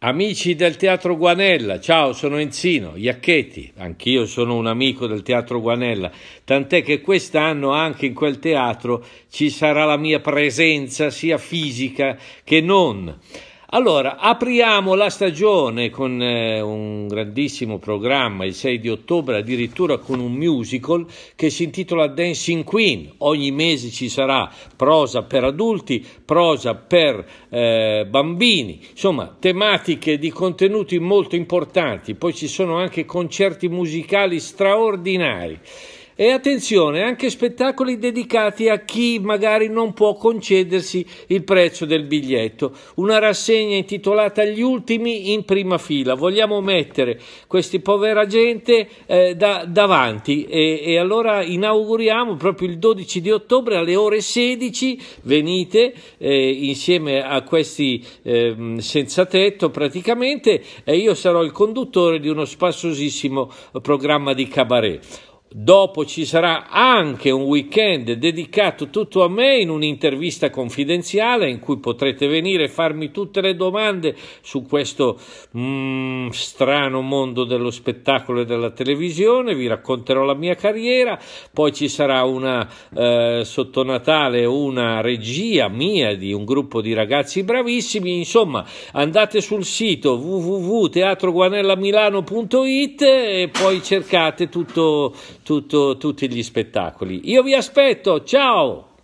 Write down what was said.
Amici del Teatro Guanella, ciao, sono Enzino Iacchetti, anch'io sono un amico del Teatro Guanella, tant'è che quest'anno anche in quel teatro ci sarà la mia presenza sia fisica che non. Allora, apriamo la stagione con eh, un grandissimo programma il 6 di ottobre, addirittura con un musical che si intitola Dancing Queen. Ogni mese ci sarà prosa per adulti, prosa per eh, bambini, insomma tematiche di contenuti molto importanti. Poi ci sono anche concerti musicali straordinari. E attenzione, anche spettacoli dedicati a chi magari non può concedersi il prezzo del biglietto. Una rassegna intitolata Gli ultimi in prima fila. Vogliamo mettere questi povera gente eh, da, davanti e, e allora inauguriamo proprio il 12 di ottobre alle ore 16. Venite eh, insieme a questi eh, senza tetto praticamente e io sarò il conduttore di uno spassosissimo programma di cabaret. Dopo ci sarà anche un weekend dedicato tutto a me in un'intervista confidenziale in cui potrete venire e farmi tutte le domande su questo mm, strano mondo dello spettacolo e della televisione, vi racconterò la mia carriera, poi ci sarà una eh, sotto Natale una regia mia di un gruppo di ragazzi bravissimi, insomma andate sul sito www.teatroguanellamilano.it e poi cercate tutto tutto, tutti gli spettacoli. Io vi aspetto, ciao!